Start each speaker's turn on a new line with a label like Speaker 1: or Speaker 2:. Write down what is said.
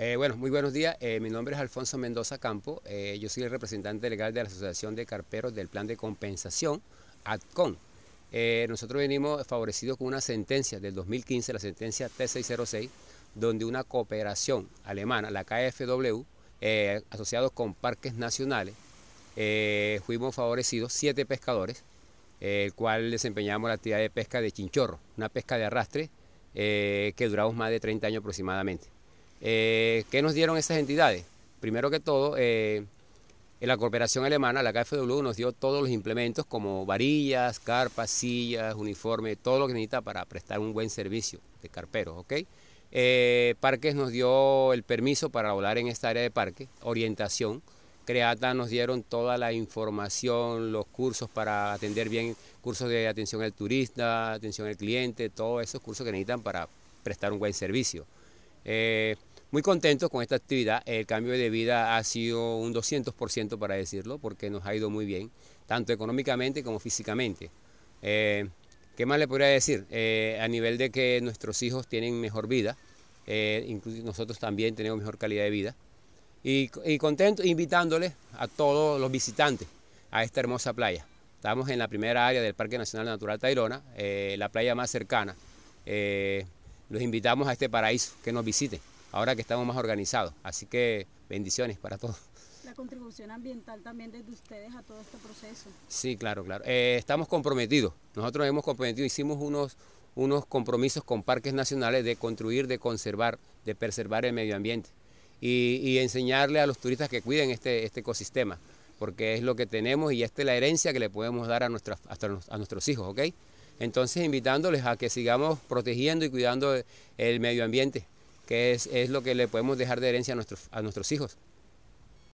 Speaker 1: Eh, bueno, muy buenos días. Eh, mi nombre es Alfonso Mendoza Campo. Eh, yo soy el representante legal de la Asociación de Carperos del Plan de Compensación, ADCON. nosotros venimos favorecidos con una sentencia del 2015, la sentencia T606, donde una cooperación alemana, la KFW, asociados con parques nacionales, fuimos favorecidos siete pescadores, el cual desempeñamos la actividad de pesca de chinchorro, una pesca de arrastre que duramos más de 30 años aproximadamente. Eh, ¿Qué nos dieron estas entidades? Primero que todo, eh, la cooperación alemana, la KfW, nos dio todos los implementos como varillas, carpas, sillas, uniforme, todo lo que necesita para prestar un buen servicio de carperos, ¿ok? Eh, Parques nos dio el permiso para volar en esta área de parque, orientación. Creata nos dieron toda la información, los cursos para atender bien, cursos de atención al turista, atención al cliente, todos esos cursos que necesitan para prestar un buen servicio. Muy contentos con esta actividad. El cambio de vida ha sido un 200% para decirlo, porque nos ha ido muy bien, tanto económicamente como físicamente. Eh, ¿Qué más le podría decir? Eh, a nivel de que nuestros hijos tienen mejor vida, eh, incluso nosotros también tenemos mejor calidad de vida. Y, contentos contento invitándoles a todos los visitantes a esta hermosa playa. Estamos en la primera área del Parque Nacional Natural Tairona, la playa más cercana. los invitamos a este paraíso, que nos visiten ahora que estamos más organizados. Así que bendiciones para todos. La contribución ambiental también desde ustedes a todo este proceso. Sí, claro, claro. Eh, estamos comprometidos. Nosotros hemos comprometido, hicimos unos, unos compromisos con parques nacionales de construir, de conservar, de preservar el medio ambiente y, enseñarle a los turistas que cuiden este, este ecosistema, porque es lo que tenemos y esta es la herencia que le podemos dar a, a nuestros hijos, ¿ok? Entonces invitándoles a que sigamos protegiendo y cuidando el medio ambiente que es, es lo que le podemos dejar de herencia a nuestros, a nuestros hijos.